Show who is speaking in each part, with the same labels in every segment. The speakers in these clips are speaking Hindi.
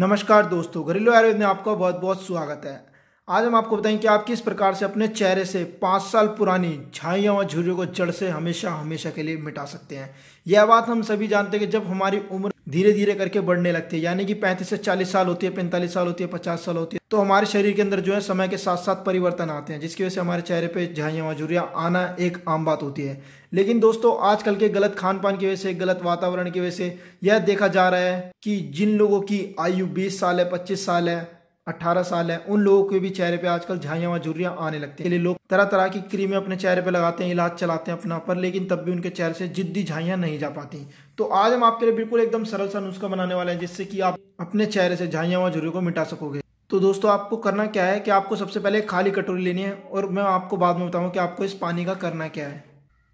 Speaker 1: नमस्कार दोस्तों घरेलू आयुर्वेद में आपका बहुत बहुत स्वागत है आज हम आपको बताएंगे कि आप किस प्रकार से अपने चेहरे से पाँच साल पुरानी झाइयाँ और झुरियों को जड़ से हमेशा हमेशा के लिए मिटा सकते हैं यह बात हम सभी जानते हैं कि जब हमारी उम्र धीरे धीरे करके बढ़ने लगती है यानी कि पैंतीस से चालीस साल होती है पैंतालीस साल होती है पचास साल होती है तो हमारे शरीर के अंदर जो है समय के साथ साथ परिवर्तन आते हैं जिसकी वजह से हमारे चेहरे पे झाइया मजूरियाँ आना एक आम बात होती है लेकिन दोस्तों आजकल के गलत खान पान की वजह से गलत वातावरण की वजह से यह देखा जा रहा है कि जिन लोगों की आयु बीस साल है पच्चीस साल है अट्ठारह साल है उन लोगों के भी चेहरे पे आजकल झाइया व झुरियाँ आने लगती है लोग तरह तरह की क्रीमें अपने चेहरे पे लगाते हैं इलाज चलाते हैं अपना पर लेकिन तब भी उनके चेहरे से जिद्दी झाइयाँ नहीं जा पाती तो आज हम आपके लिए बिल्कुल एकदम सरल सा नुस्खा बनाने वाले हैं जिससे कि आप अपने चेहरे से झाइया व झुरियों को मिटा सकोगे तो दोस्तों आपको करना क्या है कि आपको सबसे पहले खाली कटोरी लेनी है और मैं आपको बाद में बताऊँ कि आपको इस पानी का करना क्या है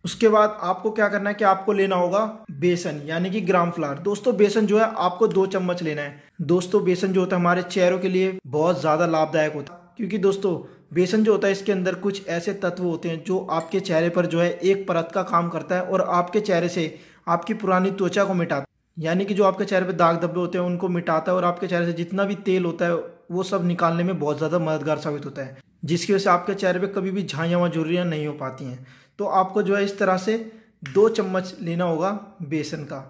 Speaker 1: उसके बाद आपको क्या करना है कि आपको लेना होगा बेसन यानी कि ग्राम फ्लार दोस्तों बेसन जो है आपको दो चम्मच लेना है दोस्तों बेसन जो होता है हमारे चेहरों के लिए बहुत ज़्यादा लाभदायक होता है क्योंकि दोस्तों बेसन जो होता है इसके अंदर कुछ ऐसे तत्व होते हैं जो आपके चेहरे पर जो है एक परत का काम करता है और आपके चेहरे से आपकी पुरानी त्वचा को मिटाता है यानी कि जो आपके चेहरे पर दाग धब्बे होते हैं उनको मिटाता है और आपके चेहरे से जितना भी तेल होता है वो सब निकालने में बहुत ज़्यादा मददगार साबित होता है जिसकी वजह से आपके चेहरे पे कभी भी झाइयाँ वजूरियाँ नहीं हो पाती हैं तो आपको जो है इस तरह से दो चम्मच लेना होगा बेसन का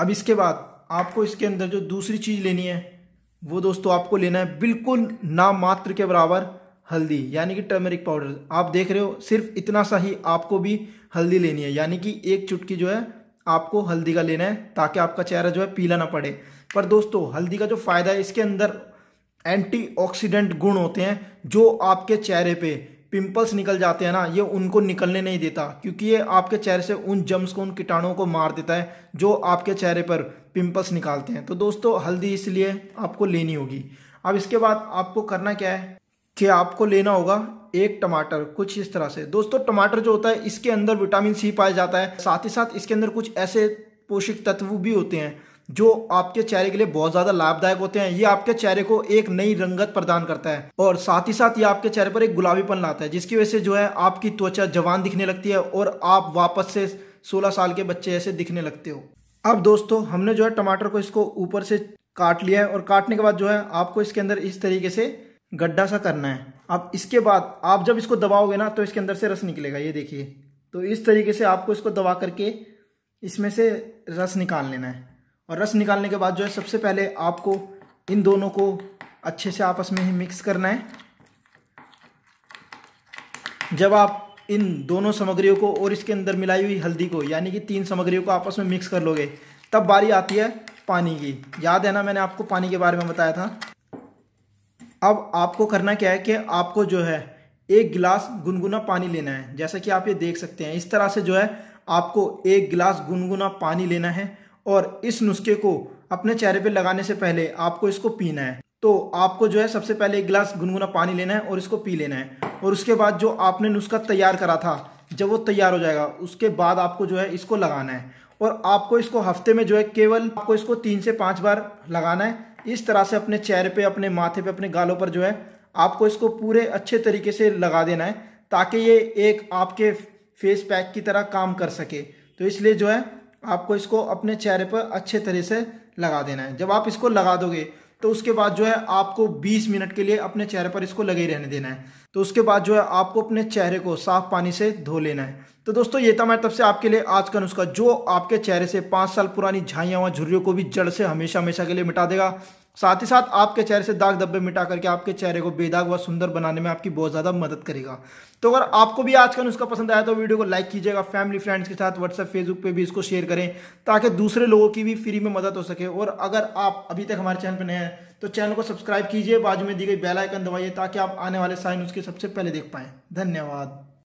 Speaker 1: अब इसके बाद आपको इसके अंदर जो दूसरी चीज़ लेनी है वो दोस्तों आपको लेना है बिल्कुल नामात्र के बराबर हल्दी यानी कि टर्मेरिक पाउडर आप देख रहे हो सिर्फ इतना सा ही आपको भी हल्दी लेनी है यानी कि एक चुटकी जो है आपको हल्दी का लेना है ताकि आपका चेहरा जो है पीला ना पड़े पर दोस्तों हल्दी का जो फ़ायदा है इसके अंदर एंटीऑक्सीडेंट गुण होते हैं जो आपके चेहरे पे पिंपल्स निकल जाते हैं ना ये उनको निकलने नहीं देता क्योंकि ये आपके चेहरे से उन जम्स को उन कीटाणुओं को मार देता है जो आपके चेहरे पर पिंपल्स निकालते हैं तो दोस्तों हल्दी इसलिए आपको लेनी होगी अब इसके बाद आपको करना क्या है कि आपको लेना होगा एक टमाटर कुछ इस तरह से दोस्तों टमाटर जो होता है इसके अंदर विटामिन सी पाया जाता है साथ ही साथ इसके अंदर कुछ ऐसे पोषक तत्व भी होते हैं जो आपके चेहरे के लिए बहुत ज्यादा लाभदायक होते हैं ये आपके चेहरे को एक नई रंगत प्रदान करता है और साथ ही साथ ये आपके चेहरे पर एक गुलाबीपन लाता है जिसकी वजह से जो है आपकी त्वचा जवान दिखने लगती है और आप वापस से सोलह साल के बच्चे ऐसे दिखने लगते हो अब दोस्तों हमने जो है टमाटर को इसको ऊपर से काट लिया है और काटने के बाद जो है आपको इसके अंदर इस तरीके से गड्ढा सा करना है अब इसके बाद आप जब इसको दबाओगे ना तो इसके अंदर से रस निकलेगा ये देखिए तो इस तरीके से आपको इसको दबा करके इसमें से रस निकाल लेना है और रस निकालने के बाद जो है सबसे पहले आपको इन दोनों को अच्छे से आपस में ही मिक्स करना है जब आप इन दोनों सामग्रियों को और इसके अंदर मिलाई हुई हल्दी को यानी कि तीन सामग्रियों को आपस में मिक्स कर लोगे तब बारी आती है पानी की याद है ना मैंने आपको पानी के बारे में बताया था अब आपको करना क्या है कि आपको जो है एक गिलास गुनगुना पानी लेना है जैसा कि आप ये देख सकते हैं इस तरह से जो है आपको एक गिलास गुनगुना पानी लेना है और इस नुस्खे को अपने चेहरे पे लगाने से पहले आपको इसको पीना है तो आपको जो है सबसे पहले एक गिलास गुनगुना पानी लेना है और इसको पी लेना है और उसके बाद जो आपने नुस्खा तैयार करा था जब वो तैयार हो जाएगा उसके बाद आपको जो है इसको लगाना है और आपको इसको हफ्ते में जो है केवल आपको इसको तीन से पाँच बार लगाना है इस तरह से अपने चेहरे पे अपने माथे पे अपने गालों पर जो है आपको इसको पूरे अच्छे तरीके से लगा देना है ताकि ये एक आपके फेस पैक की तरह काम कर सके तो इसलिए जो है आपको इसको अपने चेहरे पर अच्छे तरह से लगा देना है जब आप इसको लगा दोगे तो उसके बाद जो है आपको 20 मिनट के लिए अपने चेहरे पर इसको लगे रहने देना है तो उसके बाद जो है आपको अपने चेहरे को साफ पानी से धो लेना है तो दोस्तों ये था मैं तब से आपके लिए आज का नुस्खा जो आपके चेहरे से पाँच साल पुरानी झाइयाँ हुआ झुर्रियों को भी जड़ से हमेशा हमेशा के लिए मिटा देगा साथ ही साथ आपके चेहरे से दाग धब्बे मिटा करके आपके चेहरे को बेदाग व सुंदर बनाने में आपकी बहुत ज़्यादा मदद करेगा तो अगर आपको भी आज का नुस्खा पसंद आया तो वीडियो को लाइक कीजिएगा फैमिली फ्रेंड्स के साथ व्हाट्सएप फेसबुक पे भी इसको शेयर करें ताकि दूसरे लोगों की भी फ्री में मदद हो सके और अगर आप अभी तक हमारे चैनल पर नए हैं तो चैनल को सब्सक्राइब कीजिए बाजू में दी गई बेलाइकन दबाइए ताकि आप आने वाले साइन उसके सबसे पहले देख पाएँ धन्यवाद